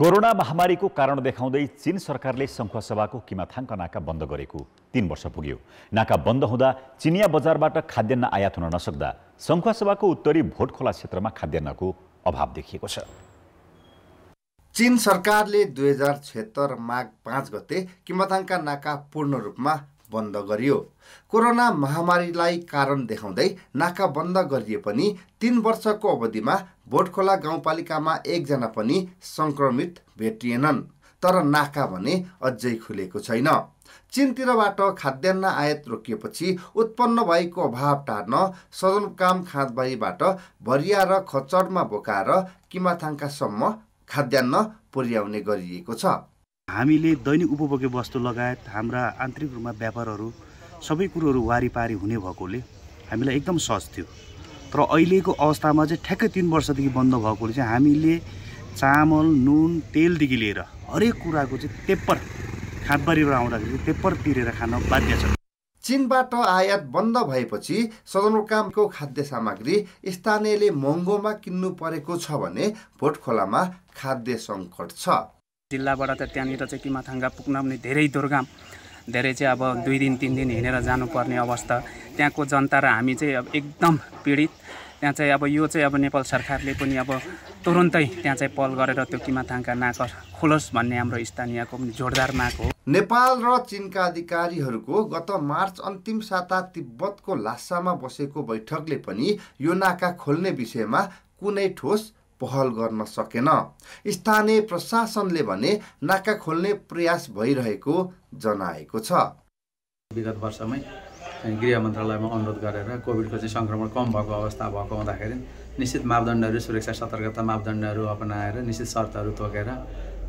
corona महामारीको कारण देखाउँदै चीन सरकारले शङ्खुवासभाको किमाथाङका नाका बन्द गरेको तीन वर्ष पुग्यो नाका बन्द हुँदा चिनिया बजारबाट खाद्यान्न आयात हुन नसक्दा शङ्खुवासभाको उत्तरी भोटखोला क्षेत्रमा खाद्यान्नको अभाव देखिएको छ चीन सरकारले दुई हजार माघ पाँच गते किमाथाङका नाका पूर्ण रूपमा बन्द गरियो कोरोना महामारीलाई कारण देखाउँदै नाका बन्द गरिए पनि तिन वर्षको अवधिमा भोटखोला गाउँपालिकामा एकजना पनि सङ्क्रमित भेटिएनन् तर नाका भने अझै खुलेको छैन चिनतिरबाट खाद्यान्न आयात रोकिएपछि उत्पन्न भएको अभाव टार्न सदरमुकाम खाँदबारीबाट भरिया र खचडमा बोकाएर किमाथाङ्कासम्म खाद्यान्न पुर्याउने गरिएको छ हामीले दैनिक उपभोग्य वस्तु लगायत हाम्रा आन्तरिक रूपमा व्यापारहरू सबै कुरोहरू वारिपारी हुने भएकोले हामीलाई एकदम सहज थियो तर अहिलेको अवस्थामा चाहिँ ठ्याक्कै तिन वर्षदेखि बन्द भएकोले चाहिँ हामीले चामल नुन तेलदेखि लिएर हरेक कुराको चाहिँ तेप्पर खाँदबारीबाट आउँदाखेरि पेप्पर तिरेर खान बाध्य छ चिनबाट आयात बन्द भएपछि सदरमुकामको खाद्य सामग्री स्थानीयले महँगोमा किन्नु परेको छ भने भोटखोलामा खाद्य सङ्कट छ जिल्लाबाट त त्यहाँनिर चाहिँ किमाथाङ्गा पुग्न पनि धेरै दुर्गम धेरै चाहिँ अब दुई दिन तिन दिन हिँडेर जानुपर्ने अवस्था त्यहाँको जनता र हामी चाहिँ अब एकदम पीडित त्यहाँ चाहिँ अब यो चाहिँ अब नेपाल सरकारले पनि अब तुरुन्तै त्यहाँ चाहिँ पहल गरेर त्यो किमाथाङका नाका खोलोस् भन्ने हाम्रो स्थानीयको पनि जोरदार माग हो नेपाल र चिनका अधिकारीहरूको गत मार्च अन्तिम साता तिब्बतको लासामा बसेको बैठकले पनि यो नाका खोल्ने विषयमा कुनै ठोस पहल गर्न सकेन स्थानीय प्रशासनले भने नाका खोल्ने प्रयास भइरहेको जनाएको छ विगत वर्षमै गृह मन्त्रालयमा अनुरोध गरेर कोभिडको चाहिँ सङ्क्रमण कम भएको अवस्था भएको हुँदाखेरि निश्चित मापदण्डहरू सुरक्षा सतर्कता मापदण्डहरू अपनाएर निश्चित शर्तहरू तोकेर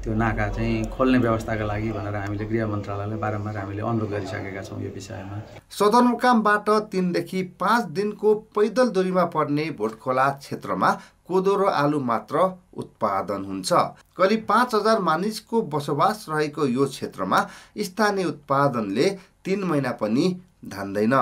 त्यो नाका चाहिँ खोल्ने व्यवस्थाका लागि भनेर हामीले गृह मन्त्रालयलाई बारम्बार हामीले अनुरोध गरिसकेका छौँ यो विषयमा सदरमुकामबाट तिनदेखि पाँच दिनको पैदल दूरीमा पर्ने भोटखोला क्षेत्रमा कोदो र आलु मात्र उत्पादन हुन्छ करिब पाँच हजार मानिसको बसोबास रहेको यो क्षेत्रमा स्थानीय उत्पादनले तिन महिना पनि धान्दैन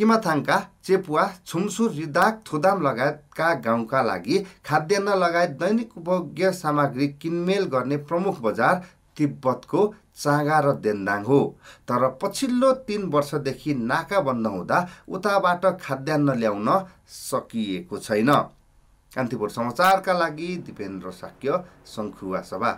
किमाथाङका चेपुवा छुमसुर रिदाक थुदाम लगायतका गाउँका लागि खाद्यान्न लगायत दैनिक उपभोग्य सामग्री किनमेल गर्ने प्रमुख बजार तिब्बतको चाँगा र देन्दाङ हो तर पछिल्लो तिन वर्षदेखि नाका बन्द हुँदा उताबाट खाद्यान्न ल्याउन सकिएको छैन कान्तिपुर समाचारका लागि दिपेन्द्र साक्य शङ्खुवा सभा